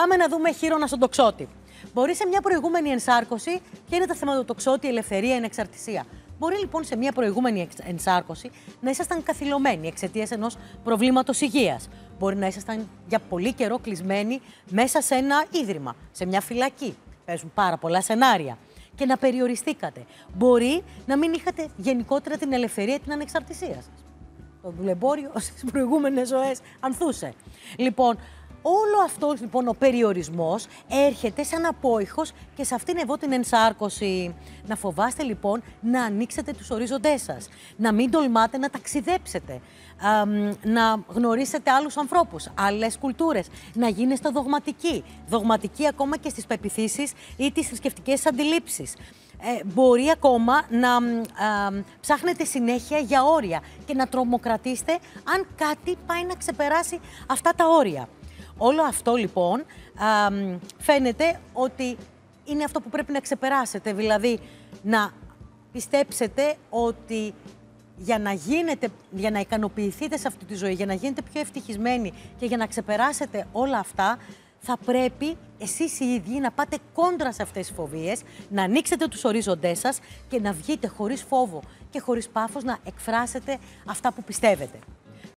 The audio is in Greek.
Πάμε να δούμε χείρονα στον τοξότη. Μπορεί σε μια προηγούμενη ενσάρκωση και είναι τα θέματα του τοξότη, ελευθερία, ανεξαρτησία. Μπορεί λοιπόν σε μια προηγούμενη ενσάρκωση να ήσασταν καθυλωμένοι εξαιτίας ενός προβλήματος υγείας. Μπορεί να ήσασταν για πολύ καιρό κλεισμένοι μέσα σε ένα ίδρυμα, σε μια φυλακή. Παίζουν πάρα πολλά σενάρια. Και να περιοριστήκατε. Μπορεί να μην είχατε γενικότερα την ελευθερία την ανεξαρτησία σας. Το δουλεμπόριο στις προηγούμενες ζωές ανθούσε. Λοιπόν, Όλο αυτός λοιπόν ο περιορισμός έρχεται σαν απόϊχος και σε αυτήν εδώ την ενσάρκωση. Να φοβάστε λοιπόν να ανοίξετε τους ορίζοντέ σας. Να μην τολμάτε να ταξιδέψετε. να γνωρίσετε άλλους ανθρώπους, άλλες κουλτούρες. Να γίνεστε δογματικοί. Δογματικοί ακόμα και στις πεπιθήσεις ή τις θρησκευτικές αντιλήψεις. Ε, μπορεί ακόμα να ψάχνετε συνέχεια για όρια και να τρομοκρατήσετε αν κάτι πάει να ξεπεράσει αυτά τα όρια. Όλο αυτό λοιπόν φαίνεται ότι είναι αυτό που πρέπει να ξεπεράσετε. Δηλαδή να πιστέψετε ότι για να, γίνετε, για να ικανοποιηθείτε σε αυτή τη ζωή, για να γίνετε πιο ευτυχισμένοι και για να ξεπεράσετε όλα αυτά, θα πρέπει εσείς οι ίδιοι να πάτε κόντρα σε αυτές τις φοβίες, να ανοίξετε τους ορίζοντές σας και να βγείτε χωρίς φόβο και χωρίς πάθος να εκφράσετε αυτά που πιστεύετε.